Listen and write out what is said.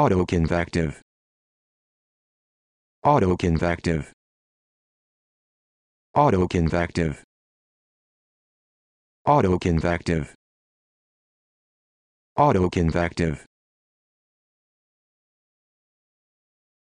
autoconvective autoconvective autoconvective autoconvective autoconvective